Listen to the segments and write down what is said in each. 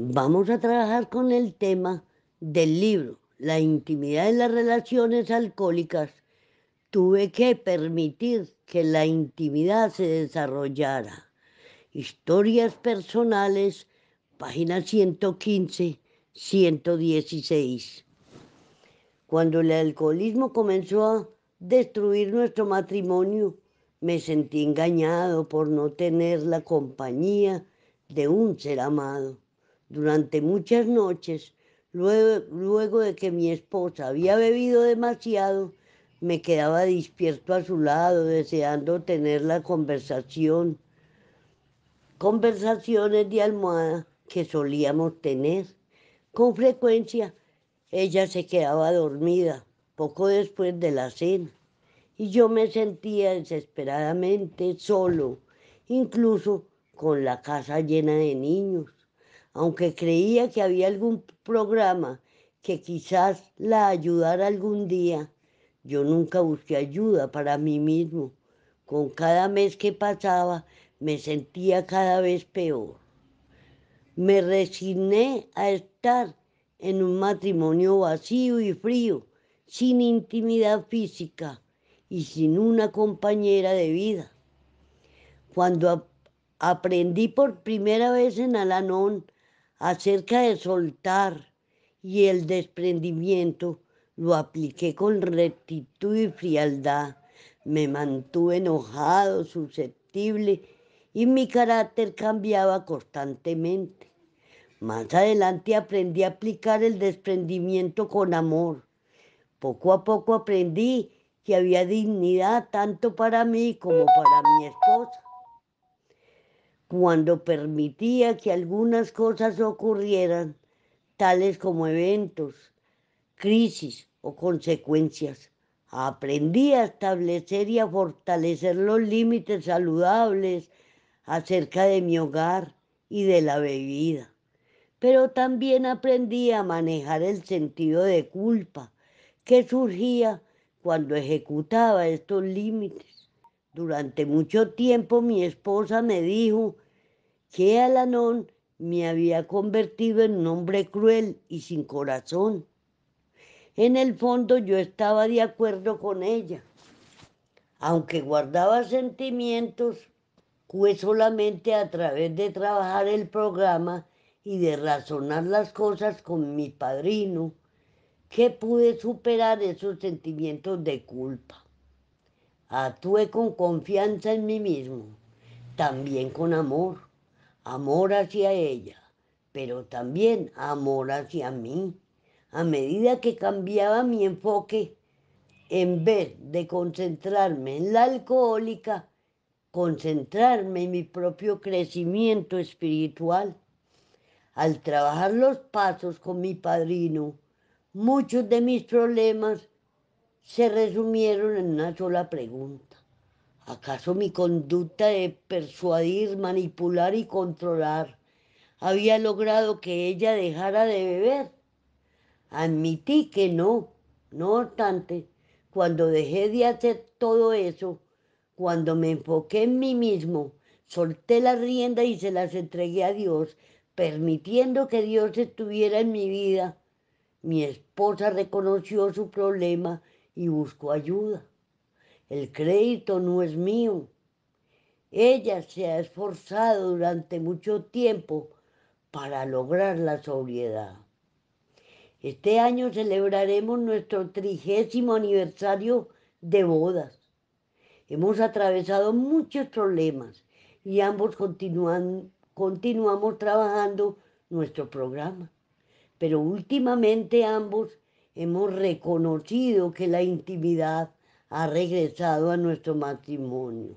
Vamos a trabajar con el tema del libro, la intimidad en las relaciones alcohólicas. Tuve que permitir que la intimidad se desarrollara. Historias personales, página 115, 116. Cuando el alcoholismo comenzó a destruir nuestro matrimonio, me sentí engañado por no tener la compañía de un ser amado. Durante muchas noches, luego, de que mi esposa había bebido demasiado, me quedaba despierto a su lado, deseando tener la conversación, conversaciones de almohada que solíamos tener. Con frecuencia, ella se quedaba dormida poco después de la cena y yo me sentía desesperadamente solo, incluso con la casa llena de niños aunque creía que había algún programa que quizás la ayudara algún día, yo nunca busqué ayuda para mí mismo. Con cada mes que pasaba me sentía cada vez peor. Me resigné a estar en un matrimonio vacío y frío, sin intimidad física y sin una compañera de vida. Cuando aprendí por primera vez en Alanón acerca de soltar y el desprendimiento, lo apliqué con rectitud y frialdad. Me mantuve enojado, susceptible y mi carácter cambiaba constantemente. Más adelante aprendí a aplicar el desprendimiento con amor. Poco a poco aprendí que había dignidad tanto para mí como para mi esposa cuando permitía que algunas cosas ocurrieran, tales como eventos, crisis o consecuencias. Aprendí a establecer y a fortalecer los límites saludables acerca de mi hogar y de la bebida. Pero también aprendí a manejar el sentido de culpa que surgía cuando ejecutaba estos límites. Durante mucho tiempo mi esposa me dijo que Alanón me había convertido en un hombre cruel y sin corazón. En el fondo yo estaba de acuerdo con ella. Aunque guardaba sentimientos, fue solamente a través de trabajar el programa y de razonar las cosas con mi padrino que pude superar esos sentimientos de culpa. Actué con confianza en mí mismo, también con amor, amor hacia ella, pero también amor hacia mí. A medida que cambiaba mi enfoque, en vez de concentrarme en la alcohólica, concentrarme en mi propio crecimiento espiritual. Al trabajar los pasos con mi padrino, muchos de mis problemas se resumieron en una sola pregunta. ¿Acaso mi conducta de persuadir, manipular y controlar había logrado que ella dejara de beber? Admití que no. No obstante, cuando dejé de hacer todo eso, cuando me enfoqué en mí mismo, solté las riendas y se las entregué a Dios, permitiendo que Dios estuviera en mi vida. Mi esposa reconoció su problema y busco ayuda. El crédito no es mío. Ella se ha esforzado durante mucho tiempo para lograr la sobriedad. Este año celebraremos nuestro trigésimo aniversario de bodas. Hemos atravesado muchos problemas y ambos continúan, continuamos trabajando nuestro programa. Pero últimamente ambos hemos reconocido que la intimidad ha regresado a nuestro matrimonio.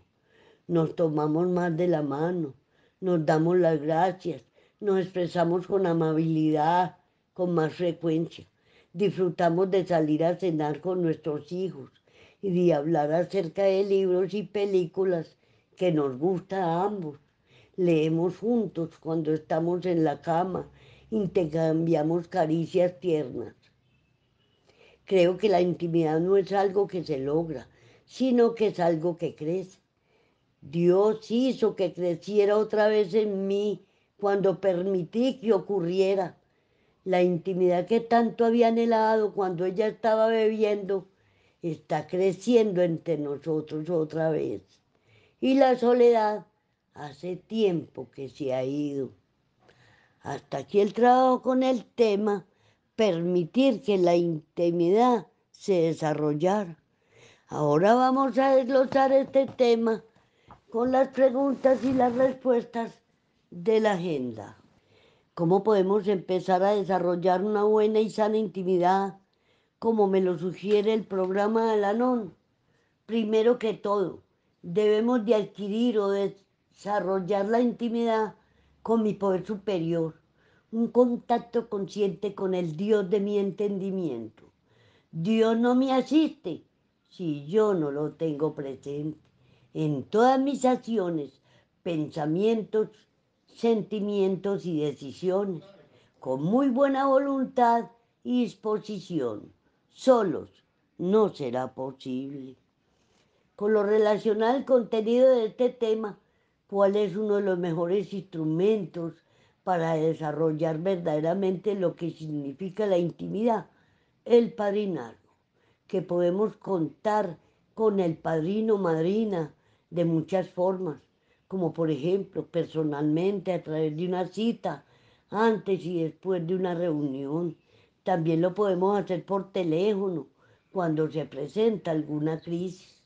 Nos tomamos más de la mano, nos damos las gracias, nos expresamos con amabilidad, con más frecuencia. Disfrutamos de salir a cenar con nuestros hijos y de hablar acerca de libros y películas que nos gusta a ambos. Leemos juntos cuando estamos en la cama, intercambiamos caricias tiernas. Creo que la intimidad no es algo que se logra, sino que es algo que crece. Dios hizo que creciera otra vez en mí cuando permití que ocurriera la intimidad que tanto había anhelado cuando ella estaba bebiendo. Está creciendo entre nosotros otra vez. Y la soledad hace tiempo que se ha ido. Hasta aquí el trabajo con el tema permitir que la intimidad se desarrollara. Ahora vamos a desglosar este tema con las preguntas y las respuestas de la agenda. ¿Cómo podemos empezar a desarrollar una buena y sana intimidad como me lo sugiere el programa de Primero que todo, debemos de adquirir o desarrollar la intimidad con mi poder superior un contacto consciente con el Dios de mi entendimiento. Dios no me asiste si yo no lo tengo presente en todas mis acciones, pensamientos, sentimientos y decisiones, con muy buena voluntad y disposición. Solos no será posible. Con lo relacionado al contenido de este tema, ¿cuál es uno de los mejores instrumentos para desarrollar verdaderamente lo que significa la intimidad, el padrinazgo, que podemos contar con el padrino madrina de muchas formas, como por ejemplo personalmente a través de una cita, antes y después de una reunión. También lo podemos hacer por teléfono cuando se presenta alguna crisis.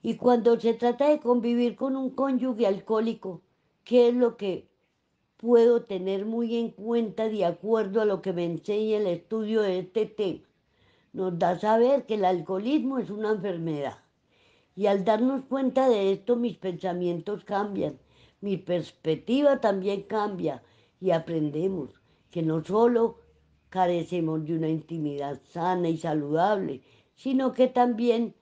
Y cuando se trata de convivir con un cónyuge alcohólico, ¿qué es lo que puedo tener muy en cuenta de acuerdo a lo que me enseña el estudio de este tema. Nos da saber que el alcoholismo es una enfermedad. Y al darnos cuenta de esto, mis pensamientos cambian, mi perspectiva también cambia y aprendemos que no solo carecemos de una intimidad sana y saludable, sino que también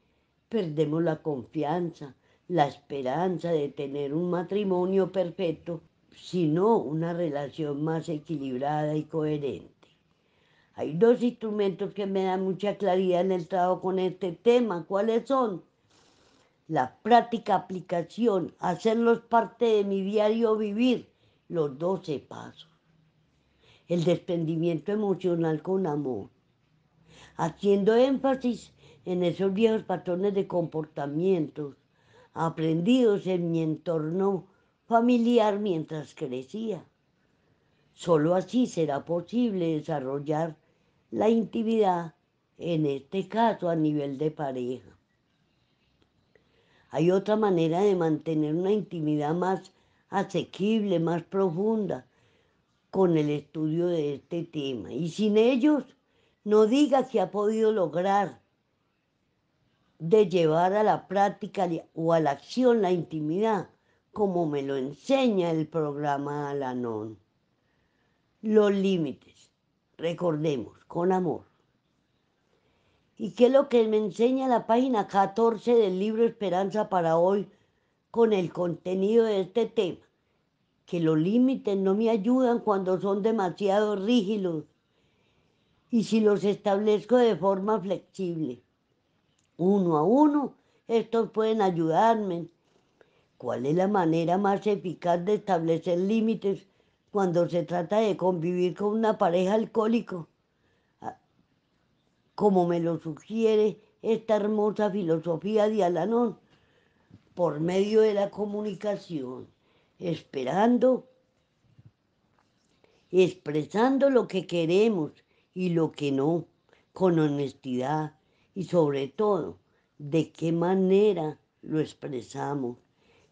perdemos la confianza, la esperanza de tener un matrimonio perfecto sino una relación más equilibrada y coherente. Hay dos instrumentos que me dan mucha claridad en el trabajo con este tema. ¿Cuáles son? La práctica, aplicación, hacerlos parte de mi diario vivir, los 12 pasos. El desprendimiento emocional con amor, haciendo énfasis en esos viejos patrones de comportamientos aprendidos en mi entorno familiar mientras crecía. Solo así será posible desarrollar la intimidad, en este caso a nivel de pareja. Hay otra manera de mantener una intimidad más asequible, más profunda, con el estudio de este tema. Y sin ellos, no diga que ha podido lograr de llevar a la práctica o a la acción la intimidad como me lo enseña el programa Alanón. Los límites, recordemos, con amor. ¿Y qué es lo que me enseña la página 14 del libro Esperanza para hoy con el contenido de este tema? Que los límites no me ayudan cuando son demasiado rígidos y si los establezco de forma flexible. Uno a uno, estos pueden ayudarme ¿Cuál es la manera más eficaz de establecer límites cuando se trata de convivir con una pareja alcohólica? Ah, como me lo sugiere esta hermosa filosofía de Alanón, por medio de la comunicación, esperando, expresando lo que queremos y lo que no, con honestidad y sobre todo, de qué manera lo expresamos.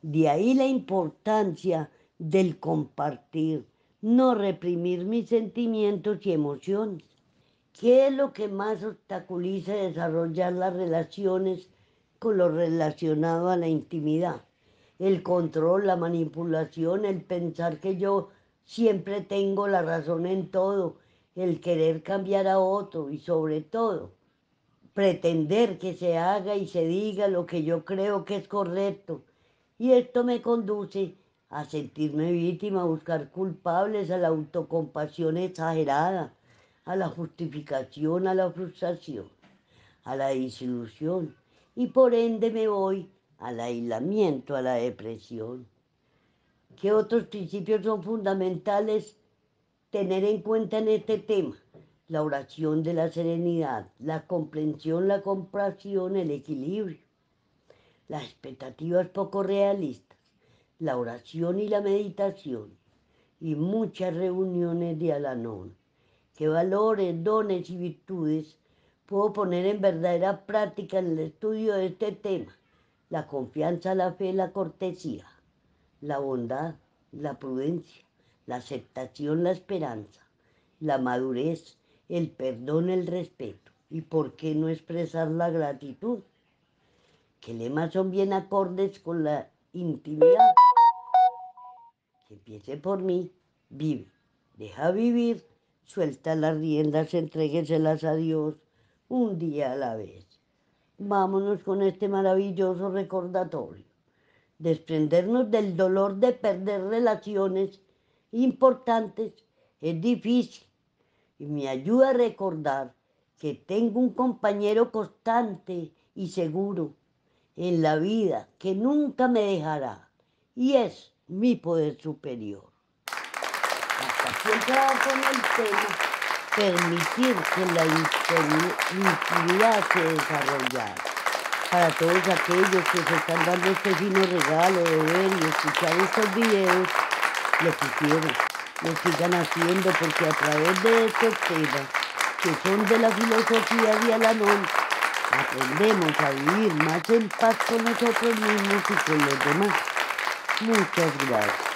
De ahí la importancia del compartir, no reprimir mis sentimientos y emociones. ¿Qué es lo que más obstaculiza desarrollar las relaciones con lo relacionado a la intimidad? El control, la manipulación, el pensar que yo siempre tengo la razón en todo, el querer cambiar a otro y sobre todo pretender que se haga y se diga lo que yo creo que es correcto y esto me conduce a sentirme víctima, a buscar culpables, a la autocompasión exagerada, a la justificación, a la frustración, a la desilusión. Y por ende me voy al aislamiento, a la depresión. ¿Qué otros principios son fundamentales tener en cuenta en este tema? La oración de la serenidad, la comprensión, la compasión, el equilibrio las expectativas poco realistas, la oración y la meditación y muchas reuniones de Alanón. ¿Qué valores, dones y virtudes puedo poner en verdadera práctica en el estudio de este tema? La confianza, la fe, la cortesía, la bondad, la prudencia, la aceptación, la esperanza, la madurez, el perdón, el respeto. ¿Y por qué no expresar la gratitud? que lemas son bien acordes con la intimidad. Que empiece por mí, vive, deja vivir, suelta las riendas, entrégueselas a Dios un día a la vez. Vámonos con este maravilloso recordatorio. Desprendernos del dolor de perder relaciones importantes es difícil y me ayuda a recordar que tengo un compañero constante y seguro en la vida que nunca me dejará y es mi poder superior. con el tema permitir que la intimidad se desarrollara. Para todos aquellos que se están dando este fino regalo de ver y escuchar estos videos, lo quisieron, lo sigan haciendo porque a través de estos temas, que son de la filosofía de Alanón, Aprendemos a vivir más en paz con nosotros mismos y con los demás. Muchas gracias.